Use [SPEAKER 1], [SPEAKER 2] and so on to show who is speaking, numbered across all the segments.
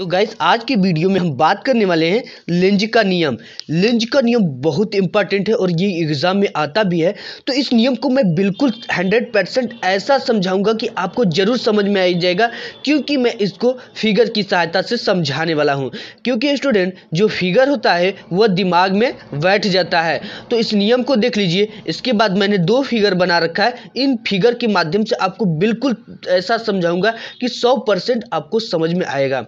[SPEAKER 1] तो गाइस आज के वीडियो में हम बात करने वाले हैं लिंज का नियम लिंज का नियम बहुत इंपॉर्टेंट है और ये एग्ज़ाम में आता भी है तो इस नियम को मैं बिल्कुल हंड्रेड परसेंट ऐसा समझाऊंगा कि आपको ज़रूर समझ में आ जाएगा क्योंकि मैं इसको फिगर की सहायता से समझाने वाला हूँ क्योंकि स्टूडेंट जो फिगर होता है वह दिमाग में बैठ जाता है तो इस नियम को देख लीजिए इसके बाद मैंने दो फिगर बना रखा है इन फिगर के माध्यम से आपको बिल्कुल ऐसा समझाऊँगा कि सौ आपको समझ में आएगा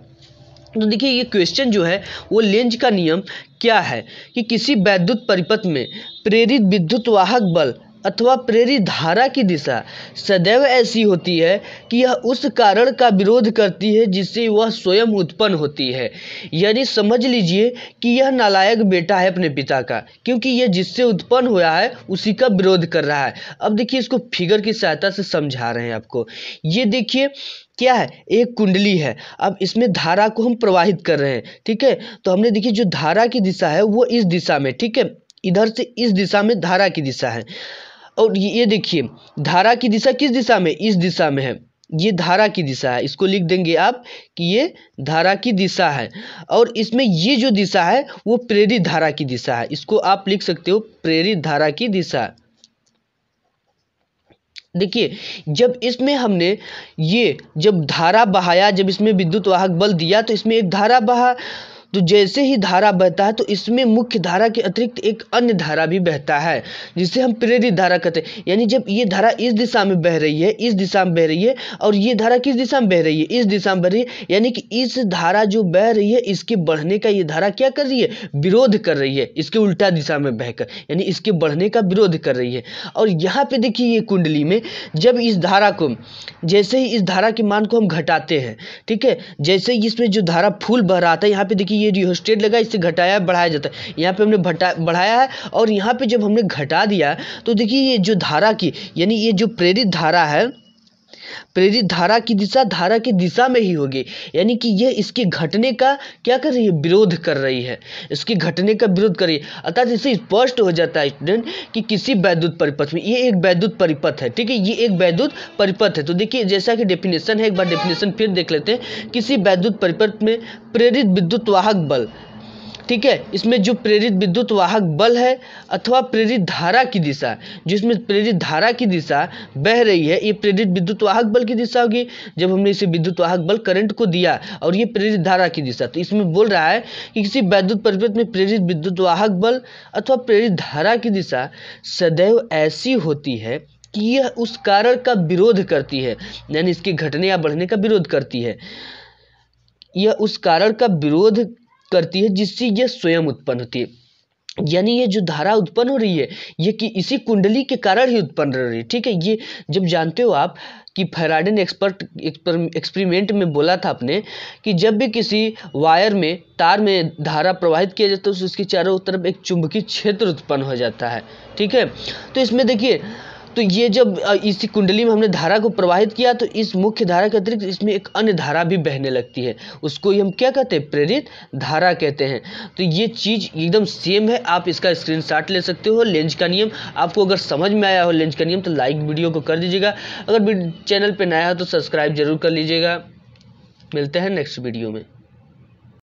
[SPEAKER 1] तो देखिए ये क्वेश्चन जो है वो लेंज का नियम क्या है कि किसी वैद्युत परिपथ में प्रेरित विद्युत वाहक बल अथवा प्रेरित धारा की दिशा सदैव ऐसी होती है कि यह उस कारण का विरोध करती है जिससे वह स्वयं उत्पन्न होती है यानी समझ लीजिए कि यह नालायक बेटा है अपने पिता का क्योंकि यह जिससे उत्पन्न हुआ है उसी का विरोध कर रहा है अब देखिए इसको फिगर की सहायता से समझा रहे हैं आपको ये देखिए क्या है एक कुंडली है अब इसमें धारा को हम प्रवाहित कर रहे हैं ठीक है तो हमने देखिए जो धारा की दिशा है वो इस दिशा में ठीक है इधर से इस दिशा में धारा की दिशा है और ये देखिए धारा की दिशा किस दिशा में इस दिशा में है ये धारा की दिशा है इसको लिख देंगे आप कि ये धारा की दिशा है और इसमें ये जो दिशा है वो प्रेरित धारा की दिशा है इसको आप लिख सकते हो प्रेरित धारा की दिशा देखिए जब इसमें हमने ये जब धारा बहाया जब इसमें विद्युत वाहक बल दिया तो इसमें एक धारा बहा तो जैसे ही धारा बहता है तो इसमें मुख्य धारा के अतिरिक्त एक अन्य धारा भी बहता है जिसे हम प्रेरित धारा कहते हैं यानी जब ये धारा इस दिशा में बह रही है इस दिशा में बह रही है और ये धारा किस दिशा में बह रही है इस दिशा में बह रही है यानी कि इस धारा जो बह रही है इसके बढ़ने का ये धारा क्या कर रही है विरोध कर रही है इसके उल्टा दिशा में बहकर यानी इसके बढ़ने का विरोध कर रही है और यहाँ पे देखिए ये कुंडली में जब इस धारा को जैसे ही इस धारा के मान को हम घटाते हैं ठीक है जैसे इसमें जो धारा फूल बह रहा था यहाँ पे देखिए ये जो लगा इससे घटाया बढ़ाया जाता है यहाँ पे हमने घटा बढ़ाया है और यहाँ पे जब हमने घटा दिया तो देखिए ये जो धारा की यानी ये जो प्रेरित धारा है प्रेरित धारा की दिशा धारा की दिशा में ही होगी यानी कि यह इसके घटने का क्या कर रही है विरोध कर रही है इसके घटने का विरोध कर रही है अर्थात इससे स्पष्ट हो जाता है स्टूडेंट कि किसी वैद्युत परिपथ में ये एक वैद्युत परिपथ है ठीक है ये एक वैद्युत परिपथ है तो देखिए जैसा कि डेफिनेशन है एक बार डेफिनेशन फिर देख लेते हैं किसी वैद्युत परिपथ में प्रेरित विद्युत वाहक बल ठीक है इसमें जो प्रेरित विद्युत वाहक बल है अथवा प्रेरित धारा की दिशा जिसमें प्रेरित धारा की दिशा बह रही है ये प्रेरित विद्युत वाहक बल की दिशा होगी जब हमने इसे विद्युत वाहक बल करंट को दिया और ये प्रेरित धारा की दिशा तो इसमें बोल रहा है कि किसी वैद्युत परिपथ में प्रेरित विद्युत वाहक बल अथवा प्रेरित धारा की दिशा सदैव ऐसी होती है कि यह उस कारण का विरोध करती है यानी इसके घटने या बढ़ने का विरोध करती है यह उस कारण का विरोध करती है जिससे यह स्वयं उत्पन्न होती है यानी ये जो धारा उत्पन्न हो रही है ये कि इसी कुंडली के कारण ही उत्पन्न हो रही है ठीक है ये जब जानते हो आप कि फेराडे ने एक्सपर्ट एक्सपेरिमेंट में बोला था आपने कि जब भी किसी वायर में तार में धारा प्रवाहित किया जाता है तो उसके चारों तरफ एक चुंबकीय क्षेत्र उत्पन्न हो जाता है ठीक है तो इसमें देखिए तो ये जब इसी कुंडली में हमने धारा को प्रवाहित किया तो इस मुख्य धारा के अतिरिक्त इसमें एक अन्य धारा भी बहने लगती है उसको ही हम क्या कहते हैं प्रेरित धारा कहते हैं तो ये चीज़ एकदम सेम है आप इसका स्क्रीन ले सकते हो लेंज का नियम आपको अगर समझ में आया हो लेंज का नियम तो लाइक वीडियो को कर दीजिएगा अगर चैनल पर नया हो तो सब्सक्राइब जरूर कर लीजिएगा मिलते हैं नेक्स्ट वीडियो में